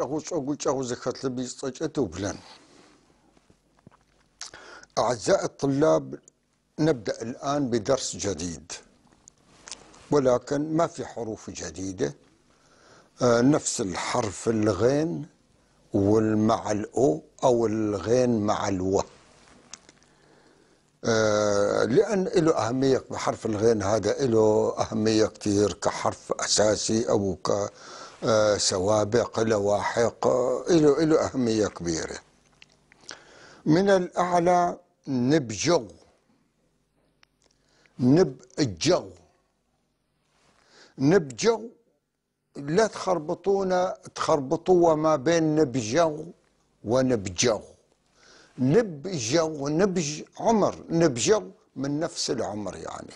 ونجاوز وجاوز خطلبي صجت وبلان أعزائي الطلاب نبدأ الآن بدرس جديد ولكن ما في حروف جديدة نفس الحرف الغين والمع الأو أو الغين مع الو لأن له أهمية بحرف الغين هذا له أهمية كثير كحرف أساسي أو ك سوابق لواحق له له أهمية كبيرة من الأعلى نبجو نبجغ نبجو لا تخربطونا تخربطوها ما بين نبجو ونبجو نبجو نبج عمر نبجو من نفس العمر يعني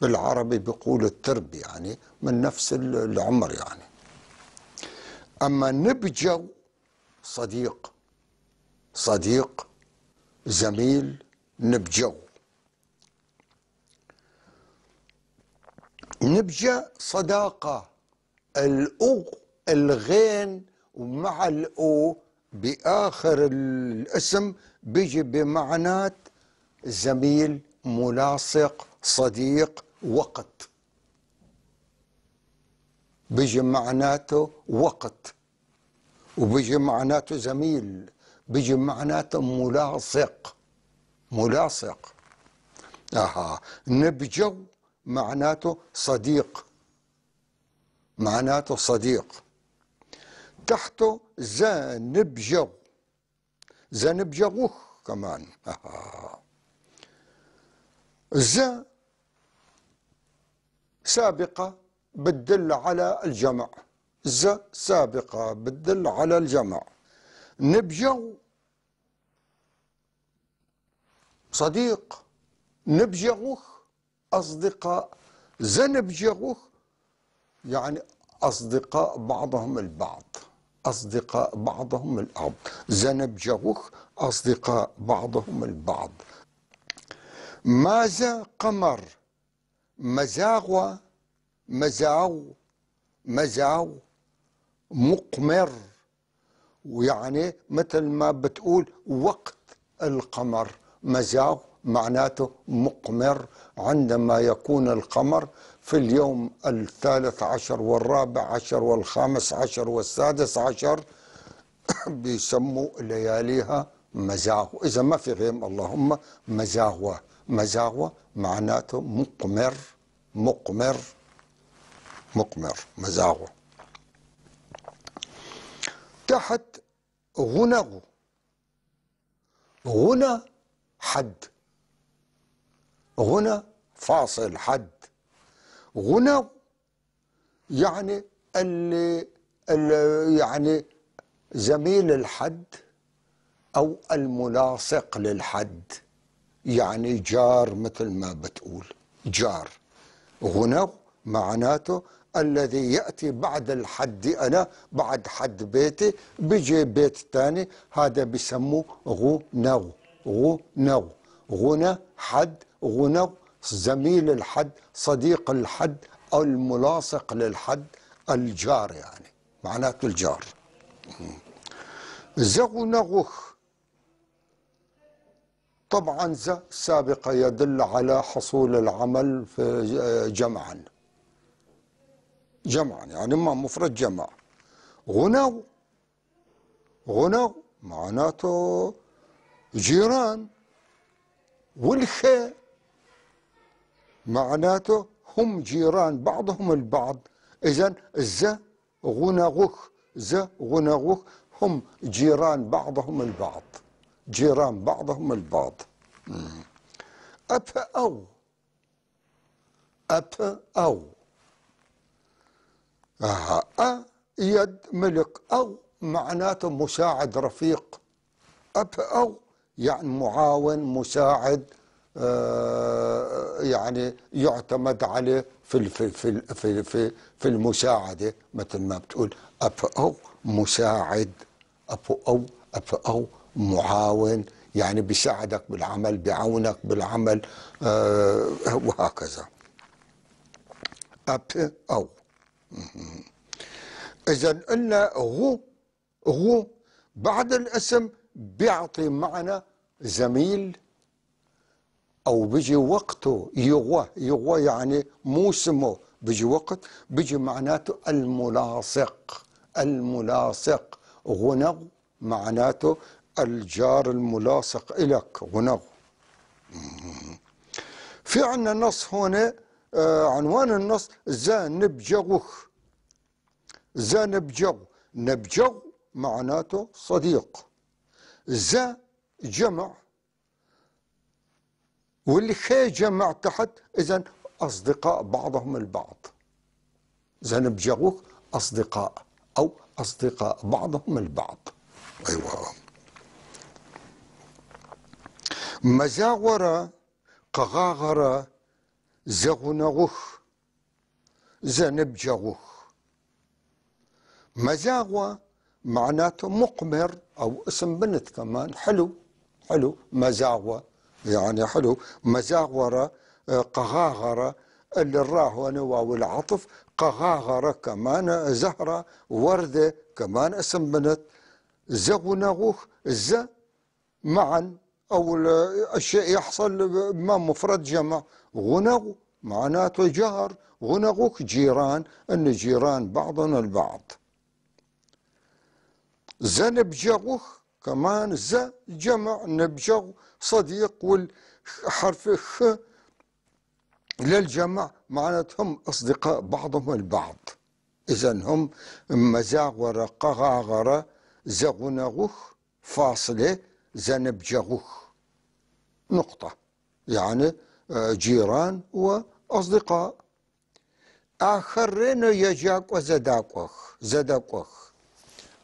بالعربي بيقول الترب يعني من نفس العمر يعني أما نبجو صديق صديق زميل نبجو نبجا صداقة الأو الغين ومع الأو بآخر الاسم بيجي بمعنات زميل ملاصق صديق وقت بيجي معناته وقت وبيجي معناته زميل بيجي معناته ملاصق ملاصق اها نبجو معناته صديق معناته صديق تحته زانبجو زانبجوخ كمان اها ز سابقة بتدل على الجمع ز سابقة بتدل على الجمع نبجو صديق نبجغوه أصدقاء زنبجغوه يعني أصدقاء بعضهم البعض أصدقاء بعضهم البعض زنبجغوه أصدقاء بعضهم البعض ماذا قمر مزاغوة مزاو مزاو مقمر ويعني مثل ما بتقول وقت القمر مزاو معناته مقمر عندما يكون القمر في اليوم الثالث عشر والرابع عشر والخامس عشر والسادس عشر بيسموا لياليها مزاغ إذا ما في غيم اللهم مزاغوة مزاغوة معناته مقمر مقمر مقمر مزاغوة تحت غنغو غنى حد غنى فاصل حد غنى يعني اللي, اللي يعني زميل الحد او الملاصق للحد يعني جار مثل ما بتقول جار غنو معناته الذي يأتي بعد الحد أنا بعد حد بيتي بيجي بيت تاني هذا بيسموه غنو غنو غنى حد غنو زميل الحد صديق الحد أو الملاصق للحد الجار يعني معناته الجار زغنغخ طبعا سابقة يدل على حصول العمل في جمعا جمعا يعني ما مفرد جمع غنوا غنوا معناته جيران والخاء معناته هم جيران بعضهم البعض إذا ز غنغخ ز غنغخ هم جيران بعضهم البعض جيران بعضهم البعض أف أو أف أو أه أ يد ملك أو معناته مساعد رفيق أف أو يعني معاون مساعد آه، يعني يعتمد عليه في في في في في, في المساعده مثل ما بتقول اف أو مساعد اف أو اف أو معاون يعني بيساعدك بالعمل بيعاونك بالعمل آه وهكذا أب أو إذا قلنا هو هو بعد الاسم بيعطي معنى زميل أو بيجي وقته يغوى يغوى يعني موسمه بيجي وقت بيجي معناته الملاصق الملاصق غنغ معناته الجار الملاصق إلك غنغ في عنا نص هنا آه، عنوان النص ذا نبجغه ذا نبجغ نبجغ معناته صديق ز جمع واللي خي جمع تحت إذا أصدقاء بعضهم البعض زانب جغوخ أصدقاء أو أصدقاء بعضهم البعض أيوة Мазагъуэрэ къэгъагъэрэ زغنغوخ زنبجغوخ مزاغوا معناته مقمر أو اسم بنت كمان حلو حلو مزاغوا يعني حلو مزاغورا آه، قغاغرة اللي الراه هنا واو العطف قغاغرة كمان زهرة وردة كمان اسم بنت زغنغوخ ز معا أو الشيء يحصل ما مفرد جمع غنغ معناته جهر غنغك جيران أن جيران بعضنا البعض جغوخ كمان ز جمع نبجغ صديق والحرف خ للجمع معناتهم أصدقاء بعضهم البعض إذا هم مزاغرة قغاغرة زغنغوخ فاصلة زنبجغوخ نقطة يعني آه، جيران وأصدقاء آخرين يجاك وزداكوخ زداكوخ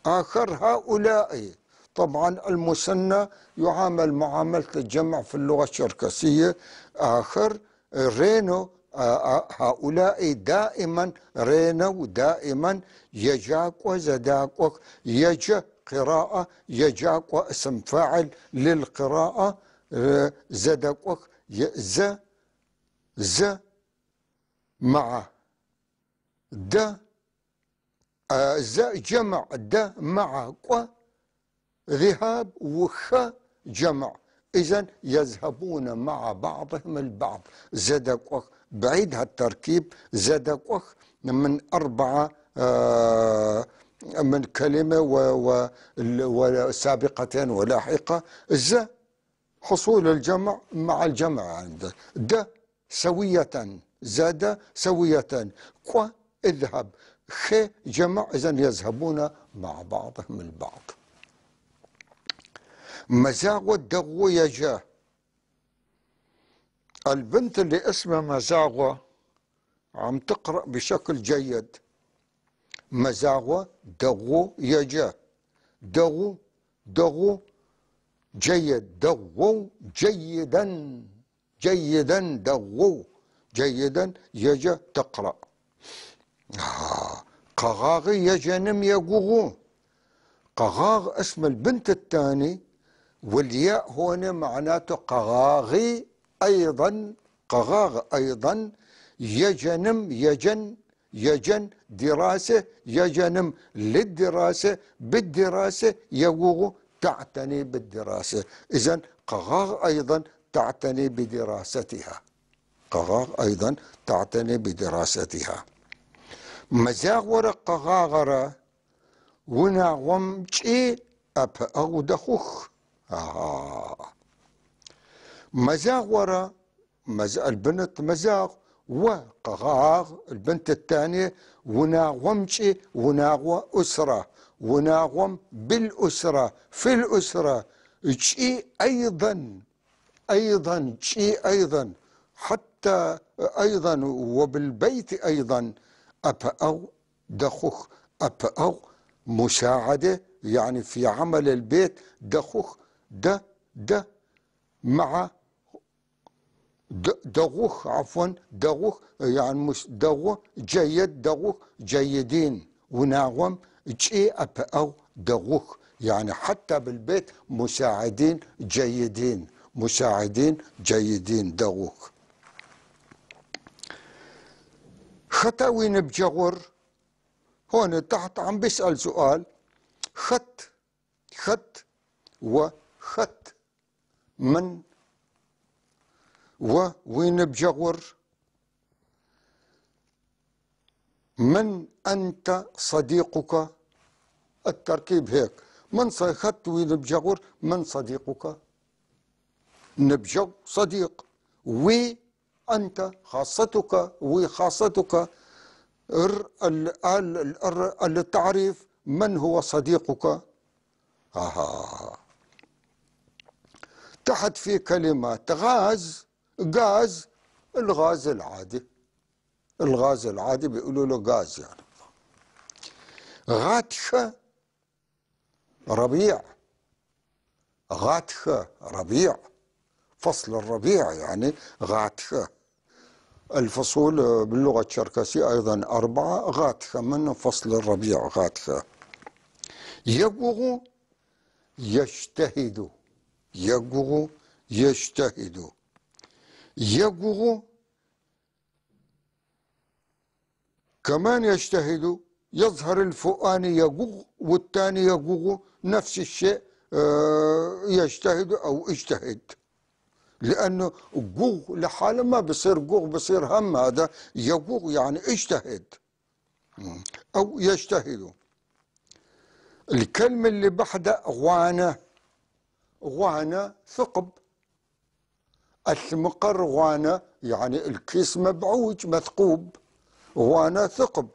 آخر هؤلاء طبعا المثنى يعامل معاملة الجمع في اللغة الشركسية آخر رينو آه، آه، هؤلاء دائما رينو دائما يجاك وزداكوخ يج قراءة يجاك واسم فاعل للقراءة زدقوخ ز ز مع د ز جمع د مع قو ذهاب وخ جمع إذا يذهبون مع بعضهم البعض زدقوخ بعيد هالتركيب زدقوخ من أربعة آه، من كلمة وسابقتين ولاحقة ز حصول الجمع مع الجمع عندك د سوية زاد سوية كو اذهب خ جمع إذا يذهبون مع بعضهم البعض مزاغ والدغو يجا البنت اللي اسمها مزاغوة عم تقرأ بشكل جيد مزاغوة دغو يجا دغو دغو جيد دوو جيدا جيدا دوو جيدا يجا تقرأ آه. قغاغي يجا نم يقوغو قغاغ اسم البنت الثاني والياء هنا معناته قغاغي أيضا قغاغ أيضا يجنم يجن يجن دراسة يجنم للدراسة بالدراسة يقوغو تعتني بالدراسة إذا قغاغ أيضا تعتني بدراستها قغاغ أيضا تعتني بدراستها مزاغ ورق قغاغرة ونا ومشي أب أو دخوخ آه. ورا مز... البنت مزاغ وقغاغ البنت الثانية ونا ومشي ونا أسرة وناغم بالأسرة في الأسرة شيء أيضا أيضا شيء أيضا حتى أيضا وبالبيت أيضا أبأو دخوخ أبأو مساعدة يعني في عمل البيت دخوخ د د مع دغوخ عفوا دغوخ يعني مش دغوخ جيد دغوخ جيدين وناغم جي أب أو دوخ يعني حتى بالبيت مساعدين جيدين مساعدين جيدين خطا وين بجغور هون تحت عم بيسأل سؤال خط خط وخط من ووين بجغور من أنت صديقك التركيب هيك من وين بجغور من صديقك نبجو صديق وي أنت خاصتك خاصتك ال ال ال التعريف من هو صديقك آه. تحت في كلمات غاز غاز الغاز العادي الغاز العادي بيقولوا له غاز يعني غاتشة ربيع غاتشة ربيع فصل الربيع يعني غاتشة الفصول باللغة الشركسية أيضا أربعة غاتشة من فصل الربيع غاتشة يبغ يجتهد يبغ يجتهد يبغ كمان يجتهدوا يظهر الفؤاني يقوغ والثاني يقوغ نفس الشيء آه، يجتهد أو اجتهد لأنه قوغ لحاله ما بصير قوغ بصير هم هذا يقوغ يعني اجتهد أو يجتهد الكلمة اللي بعدها غوانا غوانا ثقب المقر غوانا يعني الكيس مبعوج مثقوب وانا ثقب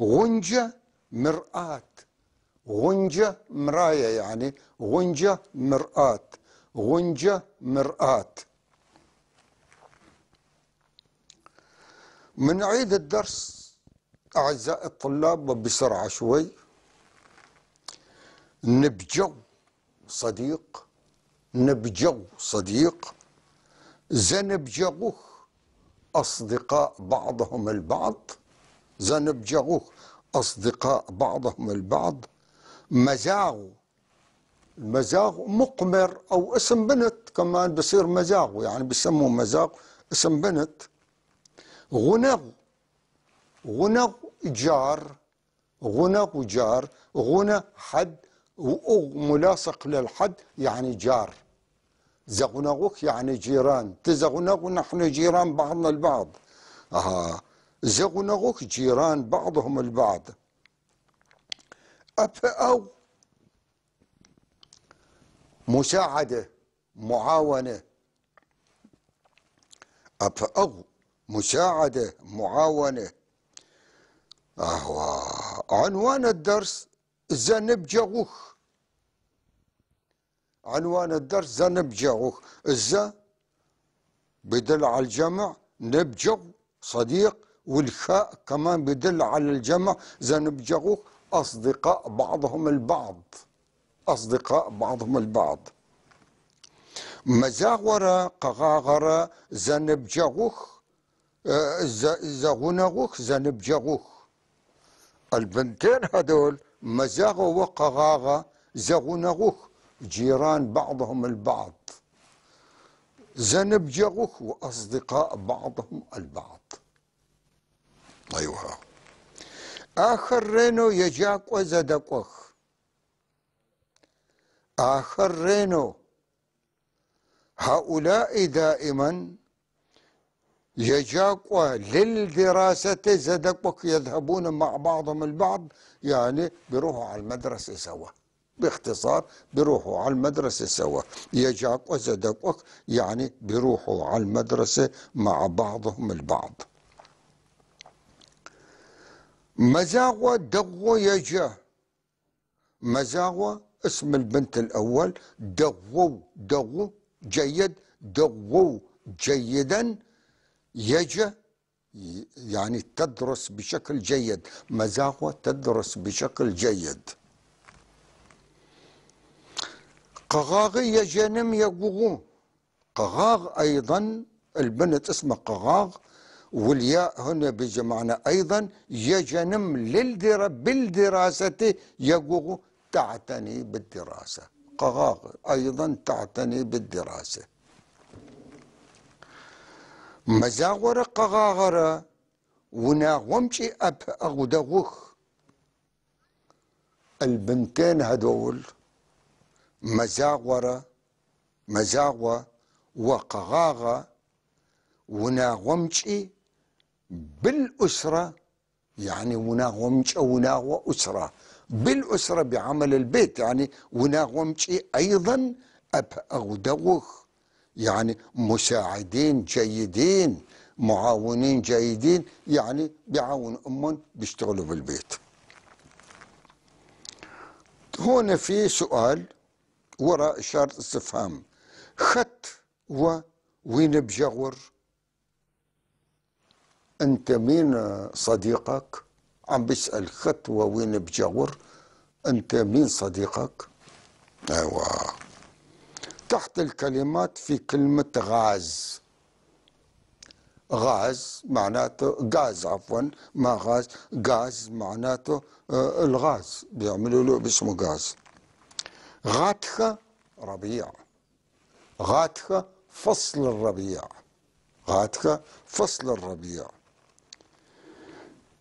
غنجة مرآة غنجة مراية يعني غنجة مرآة غنجة مرآة منعيد الدرس أعزائي الطلاب وبسرعة شوي نبجو صديق نبجو صديق زنبجوه أصدقاء بعضهم البعض زنبجغوه أصدقاء بعضهم البعض مزاغو المزاغ مقمر أو اسم بنت كمان بصير مزاغو يعني بسموه مزاغ اسم بنت غنغ غنغ جار غنغ جار غنى حد وأغ ملاصق للحد يعني جار زغنغوك يعني جيران تزغنغ نحن جيران بعضنا البعض أها زغنغوك جيران بعضهم البعض أو مساعدة معاونة أو مساعدة معاونة أهوا عنوان الدرس زنب جغوخ عنوان الدرس ذا نبجغ الزا بدل على الجمع نبجغ صديق والخاء كمان بدل على الجمع ذا نبجغ أصدقاء بعضهم البعض أصدقاء بعضهم البعض مزاغورة قغاغرة زنبجغوخ آه، زغونغوخ زنبجغوخ البنتين هذول مزاغ وقغاغة زغونغوخ جيران بعضهم البعض جغوك وأصدقاء بعضهم البعض أيوها آخر رينو يجاك وزدقوخ آخر رينو هؤلاء دائما يجاك للدراسة زدقوخ يذهبون مع بعضهم البعض يعني بيروحوا على المدرسة سوا باختصار بيروحوا على المدرسة سوا يجاك وزدك يعني بيروحوا على المدرسة مع بعضهم البعض مزاوة دغو يجا مزاوة اسم البنت الأول دغو دغو جيد دغو جيدا يجا يعني تدرس بشكل جيد مزاوة تدرس بشكل جيد يا جنم يا غوغو قغاغ أيضا البنت اسمها قغاغ والياء هنا بجمعنا أيضا يجنم للدرا بالدراسة يقوغ تعتني بالدراسة قغاغ أيضا تعتني بالدراسة مزاور قغاغرة وناغمشي أب أغدغوخ البنتين هذول مزاورة مزاغوة وقغاغة غمشي بالأسرة يعني وناغومش ونا أسرة بالأسرة بعمل البيت يعني غمشي أيضا أب أو دوخ يعني مساعدين جيدين معاونين جيدين يعني بيعاون أمهم بيشتغلوا بالبيت هنا في سؤال وراء إشارة استفهام خط و وين بجغور أنت مين صديقك عم بيسأل خط وين بجغور أنت مين صديقك أيوة تحت الكلمات في كلمة غاز غاز معناته غاز عفوا ما غاز غاز معناته آه، الغاز بيعملوا له باسمه غاز غاتخة ربيع غاتخة فصل الربيع غاتخة فصل الربيع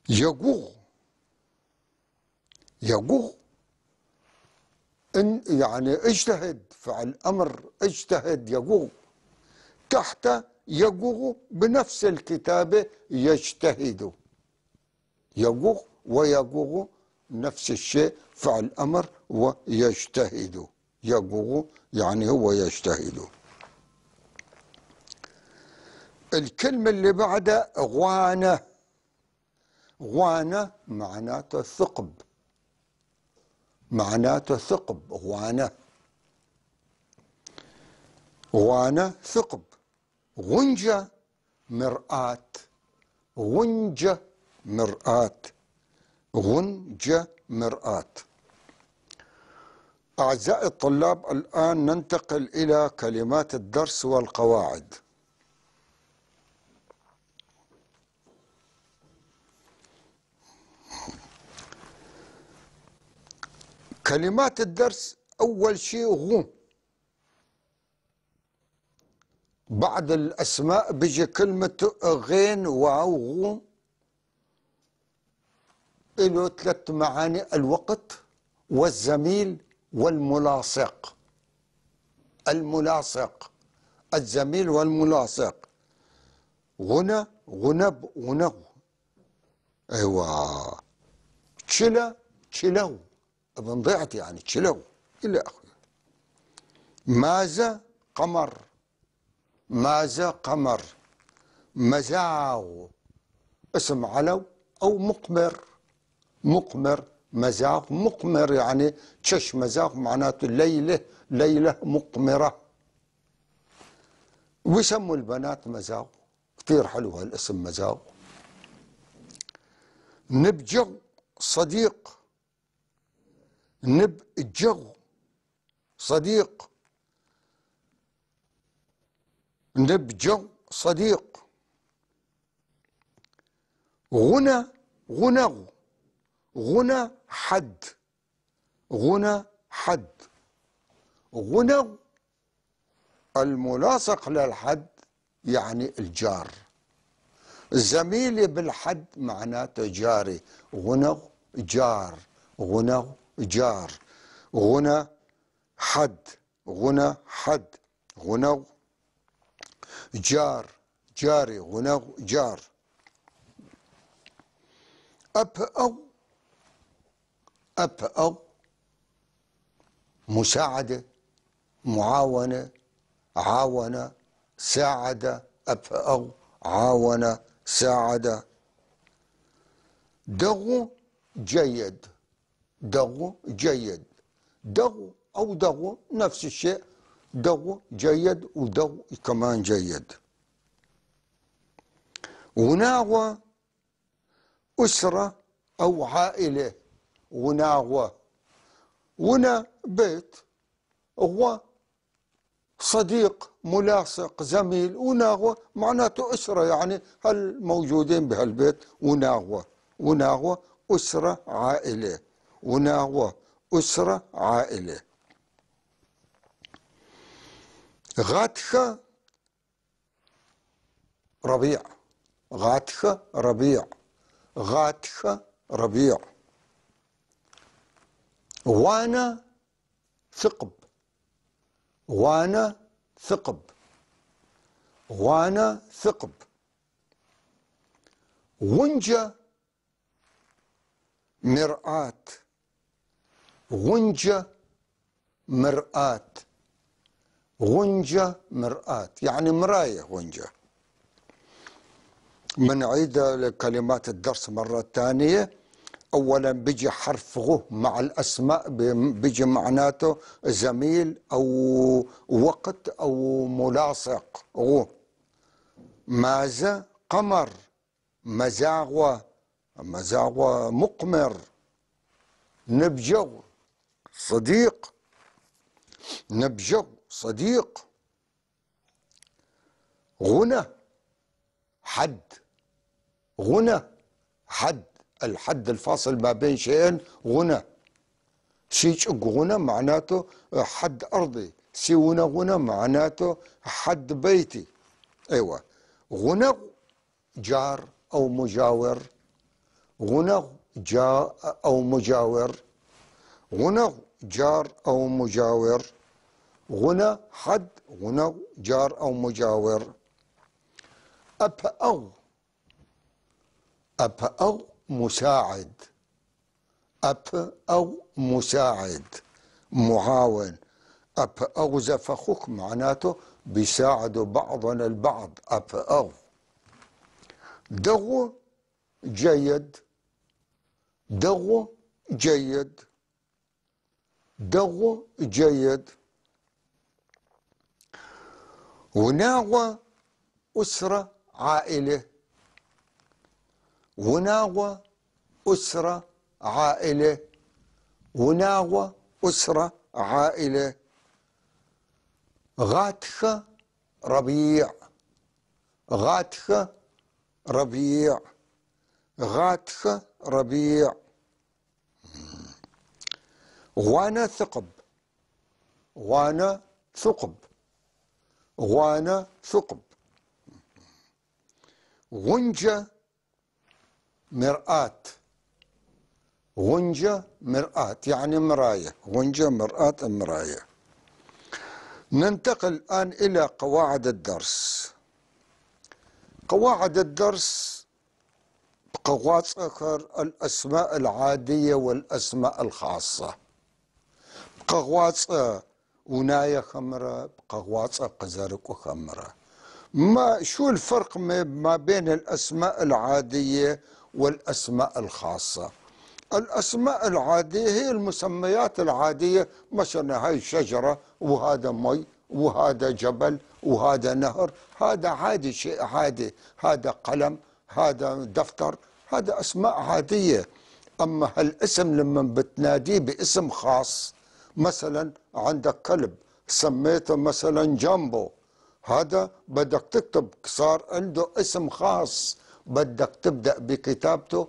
يقوغ يقوغ إن يعني اجتهد فعل أمر اجتهد يقوغ تحت يقوغ بنفس الكتابة يجتهد يقوغ ويقوغ نفس الشيء فعل أمر ويجتهد يبغ يعني هو يجتهد الكلمة اللي بعدها غوانة غوانة معناته ثقب معناته ثقب غوانة غوانة ثقب غنجة مرآة غنجة مرآة غنجة مرآة أعزائي الطلاب الآن ننتقل إلى كلمات الدرس والقواعد كلمات الدرس أول شيء غو بعد الأسماء بيجي كلمة غين واو غو له ثلاث معاني الوقت والزميل والملاصق الملاصق الزميل والملاصق غنى غنب غنو ايوا تشلا تشلو ابن ضيعت يعني تشلو الى اخره ماذا قمر ماذا قمر مزاو اسم علو او مقمر مقمر مزاق مقمر يعني تشش مزاق معناته ليلة ليلة مقمرة ويسموا البنات مزاق كثير حلو هالاسم مزاق نبجغ صديق نبجغ صديق نبجغ صديق غنى غنغ غنى حد غنى حد غنى الملاصق للحد يعني الجار زميلي بالحد معناته جاري غنى جار غنى جار غنى حد غنى حد غنى جار جاري غنى جار أب أو أب أب مساعدة معاونة عاون ساعد أب أو عاون ساعد دغو جيد دغو جيد دغو أو دغو نفس الشيء دغو جيد ودغو كمان جيد وناغو أسرة أو عائلة هو ونا بيت هو صديق ملاصق زميل هو معناته أسرة يعني هالموجودين بهالبيت هو ونا هو أسرة عائلة هو أسرة عائلة غاتخة ربيع غاتخة ربيع غاتخة ربيع وانا ثقب وانا ثقب وانا ثقب ونجا مرآة ونجا مرآة ونجا مرآة يعني مراية ونجة بنعيد كلمات الدرس مرة ثانية اولا بيجي حرف غ مع الاسماء بيجي معناته زميل او وقت او ملاصق غ ماذا قمر مزاغوة مزاغوة مقمر نبجو صديق نبجو صديق غنى حد غنى حد الحد الفاصل ما بين شيئين غنى شيء غنى معناته حد أرضي سيونا غنى معناته حد بيتي أيوة غنى جار أو مجاور غنى جا أو مجاور غنى جار أو مجاور غنى حد غنى جار أو مجاور أب أو أب أو مساعد أب أو مساعد معاون أب أو زفخوك معناته بيساعدوا بعضنا البعض أب أو دغو جيد دغو جيد دغو جيد وناغو أسرة عائلة وناغوة أسرة عائلة وناغوة أسرة عائلة غاتخة ربيع غاتخة ربيع غاتخة ربيع وانا ثقب وانا ثقب وانا ثقب غنجة مرآة غنجة مرآة يعني مراية غنجة مرآة مراية ننتقل الآن إلى قواعد الدرس قواعد الدرس قواعد الأسماء العادية والأسماء الخاصة قواعد وناية خمرة قواعد قزارك وخمرة ما شو الفرق ما بين الأسماء العادية والأسماء الخاصة الأسماء العادية هي المسميات العادية مثلا هاي شجرة وهذا مي وهذا جبل وهذا نهر هذا عادي شيء عادي هذا قلم هذا دفتر هذا أسماء عادية أما هالاسم لما بتناديه باسم خاص مثلا عندك كلب سميته مثلا جامبو هذا بدك تكتب صار عنده اسم خاص بدك تبدأ بكتابته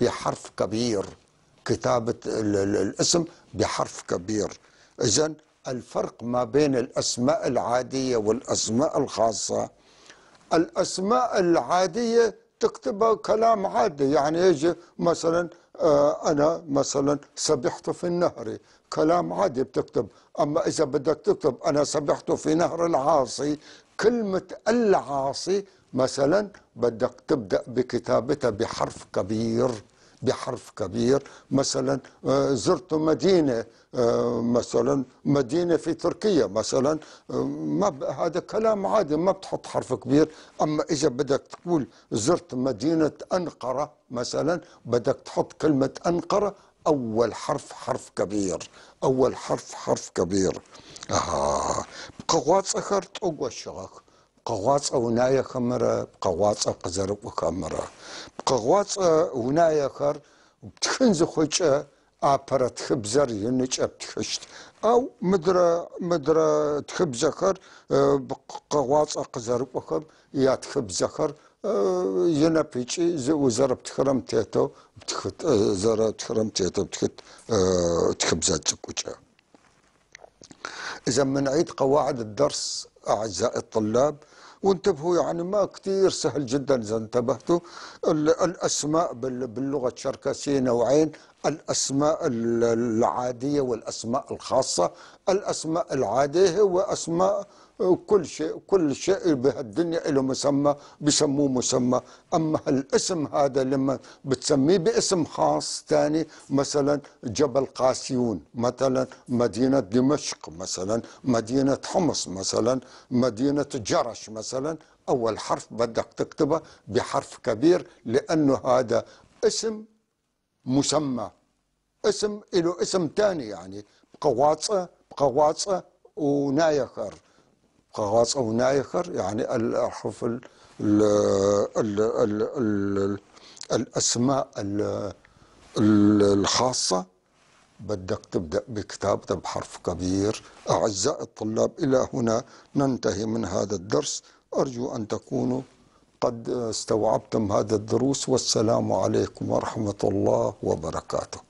بحرف كبير كتابة الاسم بحرف كبير إذا الفرق ما بين الأسماء العادية والأسماء الخاصة الأسماء العادية تكتبها كلام عادي يعني يجي مثلا آه، أنا مثلا سبحت في النهر كلام عادي بتكتب أما إذا بدك تكتب أنا سبحت في نهر العاصي كلمة العاصي مثلا بدك تبدأ بكتابتها بحرف كبير بحرف كبير مثلا آه، زرت مدينة آه، مثلا مدينة في تركيا مثلا آه، ما ب... هذا كلام عادي ما بتحط حرف كبير أما إذا بدك تقول زرت مدينة أنقرة مثلا بدك تحط كلمة أنقرة أول حرف حرف كبير أول حرف حرف كبير آه. بقوات أخرت تقوى الشغل بقغواصة ونايا خمرة بقغواصة قزرق وخمرة أو ونايا خر بتخنز خوشة آبرة تخبزر ينج أبتخشت أو مدرة مدرة تخبزخر أو قزرق وخم يا تخبزخر ينا بيجي بتخرم تيتو بتخت زارة تخرم تيتو بتخت تخبزات زكوجة إذا من عيد قواعد الدرس أعزائي الطلاب وانتبهوا يعني ما كثير سهل جدا إذا انتبهتوا الأسماء باللغة الشركسية نوعين الأسماء العادية والأسماء الخاصة الأسماء العادية وأسماء كل شيء كل شيء بهالدنيا له مسمى بسموه مسمى اما هالاسم هذا لما بتسميه باسم خاص ثاني مثلا جبل قاسيون مثلا مدينه دمشق مثلا مدينه حمص مثلا مدينه جرش مثلا اول حرف بدك تكتبه بحرف كبير لانه هذا اسم مسمى اسم له اسم ثاني يعني بقواصه بقواصه ونايخر قواص أو نايخر يعني الحرف ال ال ال ال ال الأسماء ال الخاصة بدك تبدأ بكتابته بحرف كبير أعزائي الطلاب إلى هنا ننتهي من هذا الدرس أرجو أن تكونوا قد استوعبتم هذا الدروس والسلام عليكم ورحمة الله وبركاته